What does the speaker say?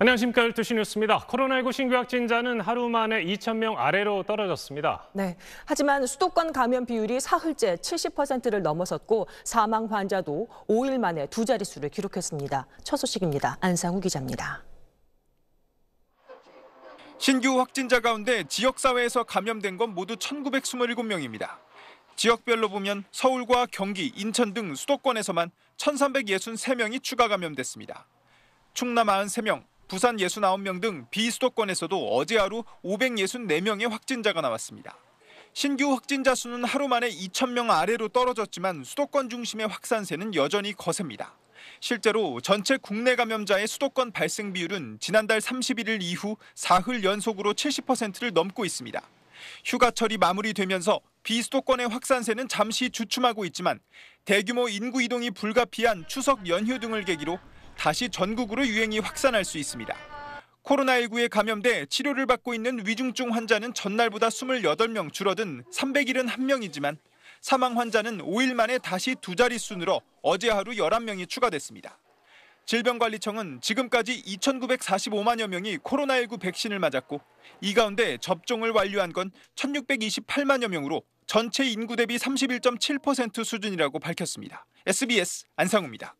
안녕하십니까 12시 뉴스입니다. 코로나19 신규 확진자는 하루 만에 2천 명 아래로 떨어졌습니다. 네. 하지만 수도권 감염 비율이 사흘째 70%를 넘어섰고 사망 환자도 5일 만에 두 자릿수를 기록했습니다. 첫 소식입니다. 안상우 기자입니다. 신규 확진자 가운데 지역사회에서 감염된 건 모두 1,927명입니다. 지역별로 보면 서울과 경기, 인천 등 수도권에서만 1,363명이 추가 감염됐습니다. 충남 93명, 부산 69명 등 비수도권에서도 어제 하루 564명의 확진자가 나왔습니다. 신규 확진자 수는 하루 만에 2,000명 아래로 떨어졌지만 수도권 중심의 확산세는 여전히 거셉니다. 실제로 전체 국내 감염자의 수도권 발생 비율은 지난달 31일 이후 사흘 연속으로 70%를 넘고 있습니다. 휴가철이 마무리되면서 비수도권의 확산세는 잠시 주춤하고 있지만 대규모 인구 이동이 불가피한 추석 연휴 등을 계기로 다시 전국으로 유행이 확산할 수 있습니다. 코로나19에 감염돼 치료를 받고 있는 위중증 환자는 전날보다 28명 줄어든 371명이지만 사망 환자는 5일 만에 다시 두 자리 순으로 어제 하루 11명이 추가됐습니다. 질병관리청은 지금까지 2,945만여 명이 코로나19 백신을 맞았고 이 가운데 접종을 완료한 건 1,628만여 명으로 전체 인구 대비 31.7% 수준이라고 밝혔습니다. SBS 안상우입니다.